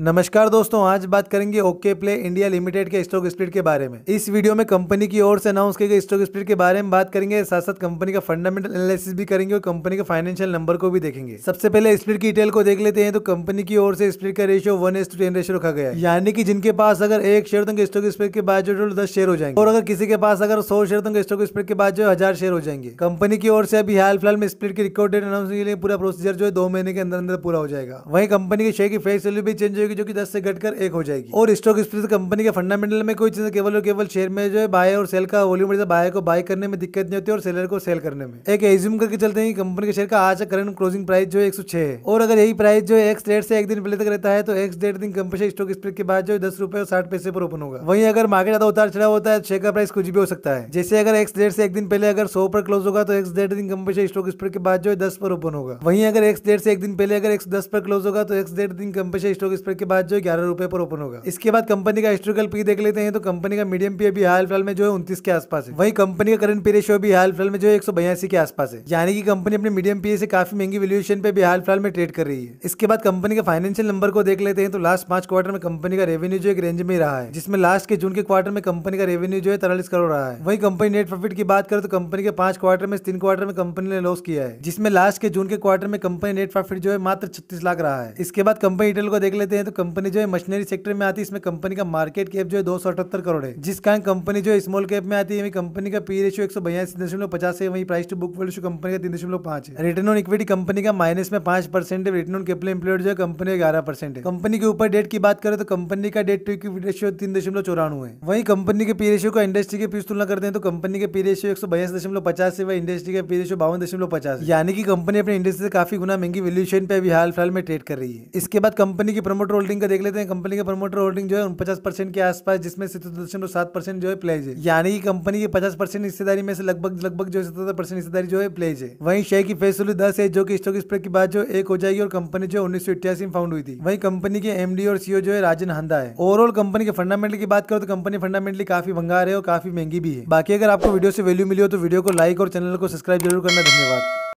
नमस्कार दोस्तों आज बात करेंगे ओके प्ले इंडिया लिमिटेड के स्टॉक स्प्लिट के बारे में इस वीडियो में कंपनी की ओर से अनाउंस किए गए स्टॉक स्प्लिट के बारे में बात करेंगे साथ साथ कंपनी का फंडामेंटल एनालिसिस भी करेंगे और कंपनी के फाइनेंशियल नंबर को भी देखेंगे सबसे पहले स्प्लिट की डिटेल को देख लेते हैं तो कंपनी की ओर से स्प्लिट का ratio one is to ten ratio रखा गया है यानी कि जिनके पास अगर एक शेयर तो स्टॉक स्प्लिट के बाद जो टोटल दस शेयर हो जाएंगे और अगर किसी के पास अगर सौ शेयर तो स्टॉक स्प्लिट के बाद जो हजार शेयर हो जाएंगे कंपनी की ओर से अभी हाल फिलहाल में स्प्लिट की रिकॉर्ड डेट अनाउंस के लिए पूरा प्रोसीजर जो है दो महीने के अंदर अंदर पूरा हो जाएगा वहीं कंपनी के शेयर की फेस वैल्यू भी चेंज जाएगी जो कि दस से घटकर एक हो जाएगी और स्टॉक स्प्लिट कंपनी के फंडामेंटल में कोई चीज केवल और केवल शेयर में जो है बाय और सेल का वॉल्यूम बढ़ता बाय को बाय करने में दिक्कत नहीं होती और सेलर को सेल करने में एक एज्यूम करके चलते हैं कंपनी के शेयर का आज करंट क्लोजिंग प्राइस जो एक सौ है और अगर यही प्राइस जो है एक्स डेट से एक दिन पहले तक रहता है तो एक्स डेट दिन कंपनी स्टॉक स्प्लिट के बाद जो दस रुपए और साठ पैसे पर ओपन होगा वहीं अगर मार्केट ज्यादा उतार चढ़ा होता है शेयर का प्राइस कुछ भी हो सकता है जैसे अगर एक्स डेट से एक दिन पहले अगर सौ पर क्लोज होगा तो एक्स डेट दिन कंपनी स्टॉक स्प्लिट के बाद जो है दस पर ओपन होगा वहीं अगर एक्स डेट से एक दिन पहले अगर एक पर क्लोज होगा तो एक्स डेट दिन कंपनी स्टॉक स्प्लिट के बाद जो ग्यारह रुपए पर ओपन होगा इसके बाद कंपनी का हिस्ट्रिकल पी देख लेते हैं तो कंपनी का मीडियम पी अभी हाल फिलहाल में जो है उन्तीस के आसपास है वही कंपनी का करंट पी रेशियो भी हाल फिलहाल में जो है एक के आसपास है यानी कि कंपनी अपने मीडियम पी से काफी महंगी वैल्यूएशन पे भी हाल फिलहाल में ट्रेड कर रही है इसके बाद कंपनी के फाइनेंशियल नंबर को देख लेते हैं तो लास्ट पांच क्वार्टर में कंपनी का रेवेन्यू जो एक रेंज में रहा है जिसमें लास्ट के जून के क्वार्टर में कंपनी का रेवेन्यू जो है तरलीस करोड़ रहा है वही कंपनी नेट प्रॉफिट की बात करें तो कंपनी के पांच क्वार्टर में तीन क्वार्टर में कंपनी ने लॉस किया है जिसमें लास्ट के जून के क्वार्टर में कंपनी नेट प्रॉफिट जो है मात्र छत्तीस लाख रहा है इसके बाद कंपनी डिटेल को देख लेते हैं तो तो कंपनी जो है मशीनरी सेक्टर में आती है इसमें कंपनी का मार्केट कैप जो है दो करोड़ है जिस कारण कंपनी जो है स्मॉल कैप में आती है कंपनी का पी रेशियो e एक सौ बयासी दशमलव पचास है वहीं price to book value company का तीन दशमलव पांच है रिटर्न ऑन इक्विटी कंपनी का माइनस में पांच परसेंट है रिटर्न ऑन कैपिटल एम्प्लॉयड जो है कंपनी का ग्यारह परसेंट है कंपनी के ऊपर डेट की बात करें तो कंपनी का डेट टू इक्विटी रेशियो तीन दशमलव चौरानवे है वहीं कंपनी के पी रेशियो e का इंडस्ट्री के पीस तुलना करते हैं तो कंपनी के पी रेशियो e एक सौ बयासी दशमलव पचास है वहीं इंडस्ट्री का पी रेशियो बावन दशमलव पचास यानी कि कंपनी अपने इंडस्ट्री से काफी गुना महंगी वैल्यूशन पे अभी हाल फिलहाल में ट्रेड कर रही है इसके बाद कंपनी की प्रमोट प्रमोटर होल्डिंग का देख लेते हैं कंपनी के प्रमोटर होल्डिंग जो है पचास परसेंट के आसपास जिसमें सत्तर दशमलव सात परसेंट जो है प्लेज है यानी कि कंपनी की पचास परसेंट हिस्सेदारी में से लगभग लगभग जो है सतहत्तर परसेंट हिस्सेदारी जो है प्लेज है वहीं शेयर की फेस वैल्यू दस है जो कि स्टॉक स्प्रेड की बात जो एक हो जाएगी और कंपनी जो उन्नीस सौ इक्यासी में फाउंड हुई थी वही कंपनी के एमडी और सीओ e जो है राजन हंदा है ओवरऑल कंपनी के फंडामेंटल की बात करो तो कंपनी फंडामेंटली काफी भंगार है और काफी महंगी भी है बाकी अगर आपको वीडियो से वैल्यू मिली हो तो वीडियो को लाइक और चैनल को सब्सक्राइब जरूर करना धन्यवाद